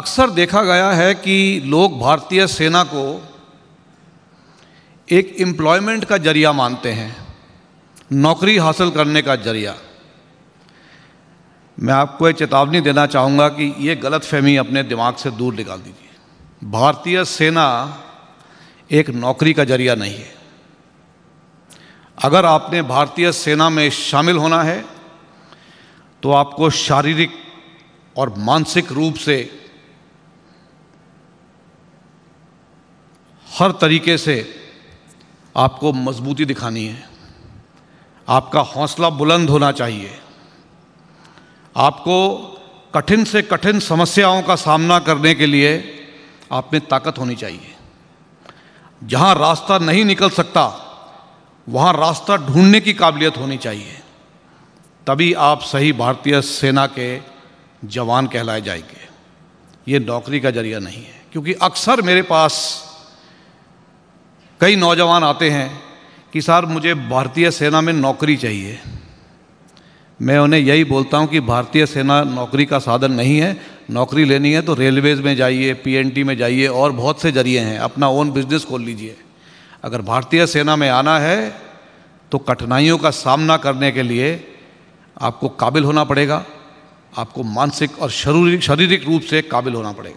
अक्सर देखा गया है कि लोग भारतीय सेना को एक एम्प्लॉयमेंट का जरिया मानते हैं नौकरी हासिल करने का जरिया मैं आपको एक चेतावनी देना चाहूँगा कि ये गलत फहमी अपने दिमाग से दूर निकाल दीजिए भारतीय सेना एक नौकरी का जरिया नहीं है अगर आपने भारतीय सेना में शामिल होना है तो आपको शारीरिक और मानसिक रूप से हर तरीके से आपको मजबूती दिखानी है आपका हौसला बुलंद होना चाहिए आपको कठिन से कठिन समस्याओं का सामना करने के लिए आप में ताकत होनी चाहिए जहाँ रास्ता नहीं निकल सकता वहाँ रास्ता ढूंढने की काबिलियत होनी चाहिए तभी आप सही भारतीय सेना के जवान कहलाए जाएंगे ये नौकरी का जरिया नहीं है क्योंकि अक्सर मेरे पास कई नौजवान आते हैं कि सर मुझे भारतीय सेना में नौकरी चाहिए मैं उन्हें यही बोलता हूं कि भारतीय सेना नौकरी का साधन नहीं है नौकरी लेनी है तो रेलवेज़ में जाइए पीएनटी में जाइए और बहुत से जरिए हैं अपना ओन बिजनेस खोल लीजिए अगर भारतीय सेना में आना है तो कठिनाइयों का सामना करने के लिए आपको काबिल होना पड़ेगा आपको मानसिक और शारीरिक शारीरिक रूप से काबिल होना पड़ेगा